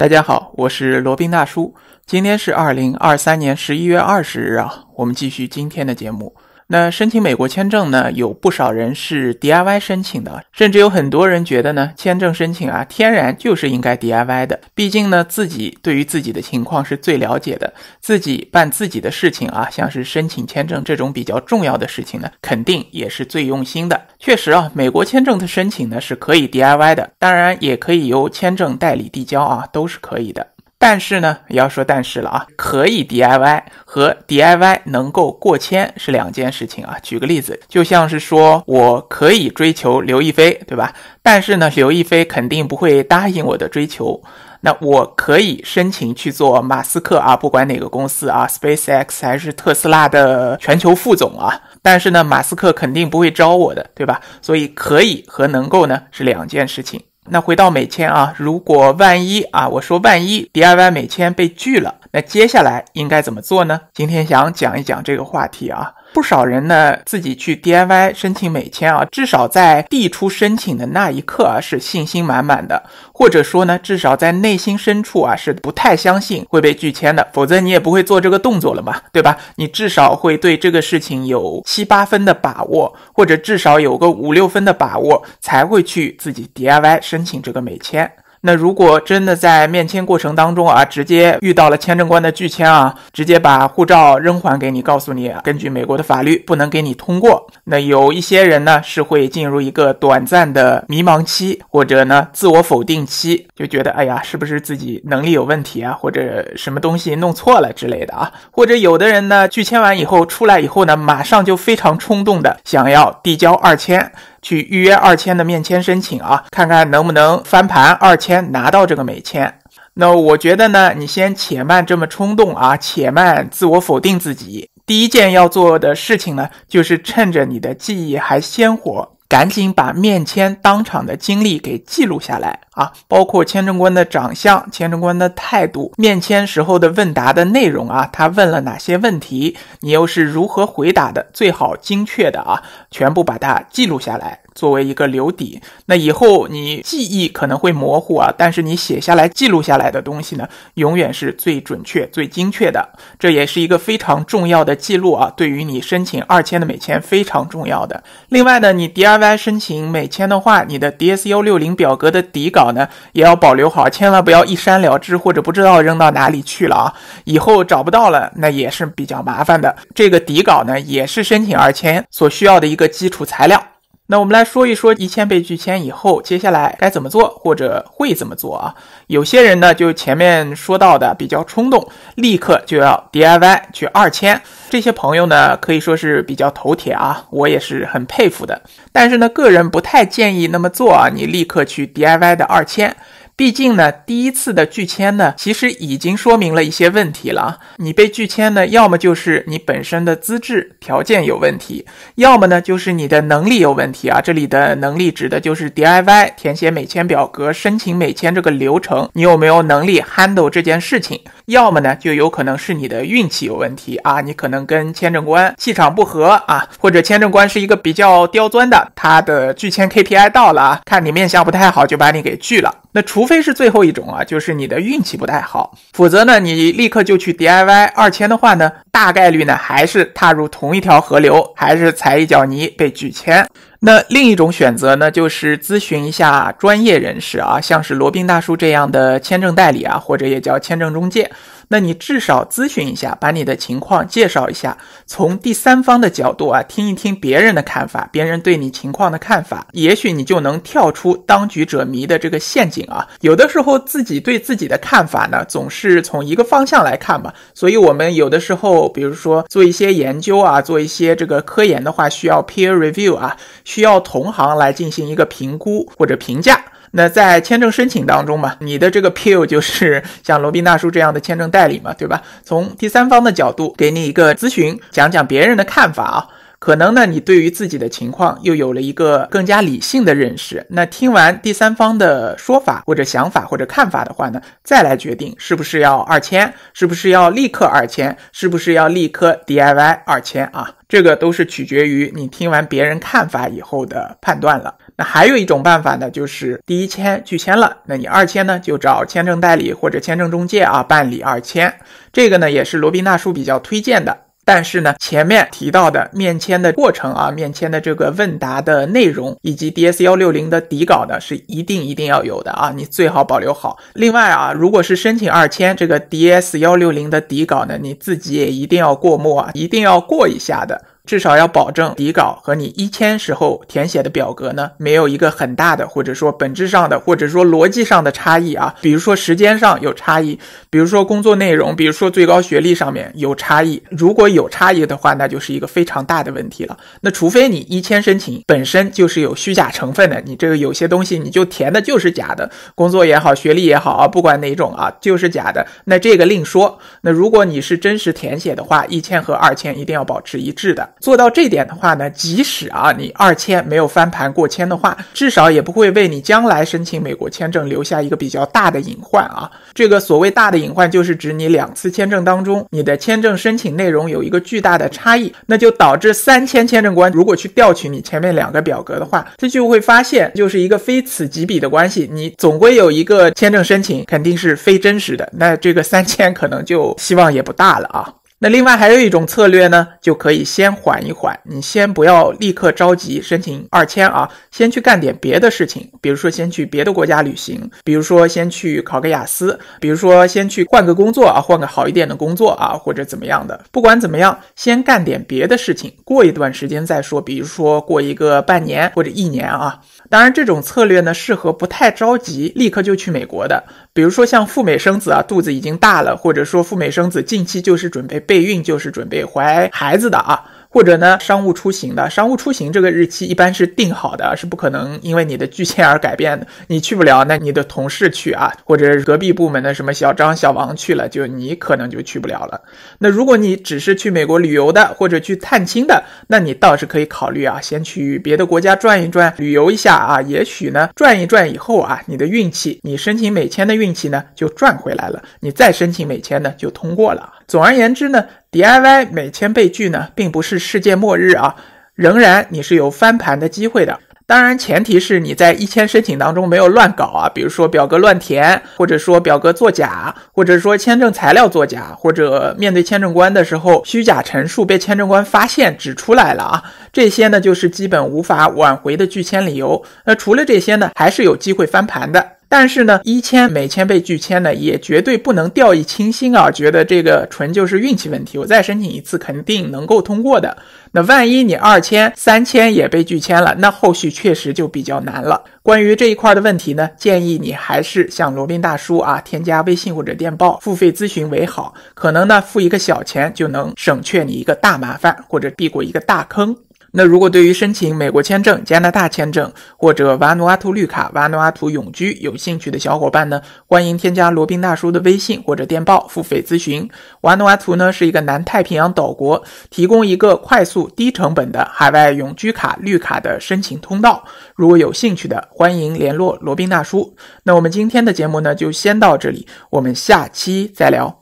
大家好，我是罗宾大叔。今天是二零二三年十一月二十日啊，我们继续今天的节目。那申请美国签证呢？有不少人是 DIY 申请的，甚至有很多人觉得呢，签证申请啊，天然就是应该 DIY 的。毕竟呢，自己对于自己的情况是最了解的，自己办自己的事情啊，像是申请签证这种比较重要的事情呢，肯定也是最用心的。确实啊，美国签证的申请呢是可以 DIY 的，当然也可以由签证代理递交啊，都是可以的。但是呢，要说但是了啊，可以 DIY 和 DIY 能够过千是两件事情啊。举个例子，就像是说我可以追求刘亦菲，对吧？但是呢，刘亦菲肯定不会答应我的追求。那我可以申请去做马斯克啊，不管哪个公司啊，Space X 还是特斯拉的全球副总啊。但是呢，马斯克肯定不会招我的，对吧？所以可以和能够呢是两件事情。那回到美签啊，如果万一啊，我说万一 DIY 美签被拒了。那接下来应该怎么做呢？今天想讲一讲这个话题啊。不少人呢自己去 DIY 申请美签啊，至少在递出申请的那一刻啊是信心满满的，或者说呢至少在内心深处啊是不太相信会被拒签的，否则你也不会做这个动作了嘛，对吧？你至少会对这个事情有七八分的把握，或者至少有个五六分的把握，才会去自己 DIY 申请这个美签。那如果真的在面签过程当中啊，直接遇到了签证官的拒签啊，直接把护照扔还给你，告诉你根据美国的法律不能给你通过。那有一些人呢是会进入一个短暂的迷茫期，或者呢自我否定期，就觉得哎呀是不是自己能力有问题啊，或者什么东西弄错了之类的啊。或者有的人呢拒签完以后出来以后呢，马上就非常冲动的想要递交二签。去预约二千的面签申请啊，看看能不能翻盘二千拿到这个美签。那我觉得呢，你先且慢这么冲动啊，且慢自我否定自己。第一件要做的事情呢，就是趁着你的记忆还鲜活，赶紧把面签当场的经历给记录下来。啊，包括签证官的长相、签证官的态度、面签时候的问答的内容啊，他问了哪些问题，你又是如何回答的？最好精确的啊，全部把它记录下来，作为一个留底。那以后你记忆可能会模糊啊，但是你写下来、记录下来的东西呢，永远是最准确、最精确的。这也是一个非常重要的记录啊，对于你申请二签的美签非常重要的。另外呢，你 DIY 申请美签的话，你的 DS 幺六零表格的底稿。呢，也要保留好，千万不要一删了之，或者不知道扔到哪里去了啊！以后找不到了，那也是比较麻烦的。这个底稿呢，也是申请二签所需要的一个基础材料。那我们来说一说一千倍拒签以后，接下来该怎么做，或者会怎么做啊？有些人呢，就前面说到的比较冲动，立刻就要 DIY 去二签。这些朋友呢，可以说是比较头铁啊，我也是很佩服的。但是呢，个人不太建议那么做啊，你立刻去 DIY 的二签。毕竟呢，第一次的拒签呢，其实已经说明了一些问题了。你被拒签呢，要么就是你本身的资质条件有问题，要么呢就是你的能力有问题啊。这里的能力指的就是 DIY 填写美签表格、申请美签这个流程，你有没有能力 handle 这件事情？要么呢，就有可能是你的运气有问题啊，你可能跟签证官气场不合啊，或者签证官是一个比较刁钻的，他的拒签 KPI 到了，看你面相不太好，就把你给拒了。那除非是最后一种啊，就是你的运气不太好，否则呢，你立刻就去 DIY 二签的话呢，大概率呢还是踏入同一条河流，还是踩一脚泥被拒签。那另一种选择呢，就是咨询一下专业人士啊，像是罗宾大叔这样的签证代理啊，或者也叫签证中介。那你至少咨询一下，把你的情况介绍一下，从第三方的角度啊，听一听别人的看法，别人对你情况的看法，也许你就能跳出当局者迷的这个陷阱啊。有的时候自己对自己的看法呢，总是从一个方向来看吧。所以，我们有的时候，比如说做一些研究啊，做一些这个科研的话，需要 peer review 啊，需要同行来进行一个评估或者评价。那在签证申请当中嘛，你的这个 pill 就是 像罗宾大叔这样的签证代理嘛，对吧？从第三方的角度给你一个咨询，讲讲别人的看法啊。可能呢，你对于自己的情况又有了一个更加理性的认识。那听完第三方的说法或者想法或者看法的话呢，再来决定是不是要二签，是不是要立刻二签，是不是要立刻 DIY 二签啊？这个都是取决于你听完别人看法以后的判断了。那还有一种办法呢，就是第一签拒签了，那你二签呢，就找签证代理或者签证中介啊办理二签。这个呢也是罗宾大叔比较推荐的。但是呢，前面提到的面签的过程啊，面签的这个问答的内容，以及 DS 幺六零的底稿呢，是一定一定要有的啊，你最好保留好。另外啊，如果是申请二签，这个 DS 幺六零的底稿呢，你自己也一定要过目啊，一定要过一下的。至少要保证底稿和你一签时候填写的表格呢，没有一个很大的，或者说本质上的，或者说逻辑上的差异啊。比如说时间上有差异，比如说工作内容，比如说最高学历上面有差异。如果有差异的话，那就是一个非常大的问题了。那除非你一签申请本身就是有虚假成分的，你这个有些东西你就填的就是假的，工作也好，学历也好啊，不管哪种啊，就是假的。那这个另说。那如果你是真实填写的话，一签和二签一定要保持一致的。做到这点的话呢，即使啊你二签没有翻盘过签的话，至少也不会为你将来申请美国签证留下一个比较大的隐患啊。这个所谓大的隐患，就是指你两次签证当中，你的签证申请内容有一个巨大的差异，那就导致三签签证官如果去调取你前面两个表格的话，他就会发现就是一个非此即彼的关系，你总归有一个签证申请肯定是非真实的，那这个三签可能就希望也不大了啊。那另外还有一种策略呢，就可以先缓一缓，你先不要立刻着急申请二签啊，先去干点别的事情，比如说先去别的国家旅行，比如说先去考个雅思，比如说先去换个工作啊，换个好一点的工作啊，或者怎么样的。不管怎么样，先干点别的事情，过一段时间再说。比如说过一个半年或者一年啊，当然这种策略呢，适合不太着急立刻就去美国的，比如说像赴美生子啊，肚子已经大了，或者说赴美生子近期就是准备。备孕就是准备怀孩子的啊，或者呢商务出行的。商务出行这个日期一般是定好的，是不可能因为你的拒签而改变的。你去不了，那你的同事去啊，或者隔壁部门的什么小张、小王去了，就你可能就去不了了。那如果你只是去美国旅游的，或者去探亲的，那你倒是可以考虑啊，先去别的国家转一转，旅游一下啊。也许呢，转一转以后啊，你的运气，你申请美签的运气呢就赚回来了，你再申请美签呢就通过了。总而言之呢，DIY 每签被拒呢，并不是世界末日啊，仍然你是有翻盘的机会的。当然，前提是你在一签申请当中没有乱搞啊，比如说表格乱填，或者说表格作假，或者说签证材料作假，或者面对签证官的时候虚假陈述被签证官发现指出来了啊，这些呢就是基本无法挽回的拒签理由。那除了这些呢，还是有机会翻盘的。但是呢，一签每签被拒签呢，也绝对不能掉以轻心啊！觉得这个纯就是运气问题，我再申请一次肯定能够通过的。那万一你二签、三签也被拒签了，那后续确实就比较难了。关于这一块的问题呢，建议你还是向罗宾大叔啊，添加微信或者电报付费咨询为好，可能呢付一个小钱就能省却你一个大麻烦，或者避过一个大坑。那如果对于申请美国签证、加拿大签证或者瓦努阿图绿卡、瓦努阿图永居有兴趣的小伙伴呢，欢迎添加罗宾大叔的微信或者电报付费咨询。瓦努阿图呢是一个南太平洋岛国，提供一个快速、低成本的海外永居卡绿卡的申请通道。如果有兴趣的，欢迎联络罗宾大叔。那我们今天的节目呢就先到这里，我们下期再聊。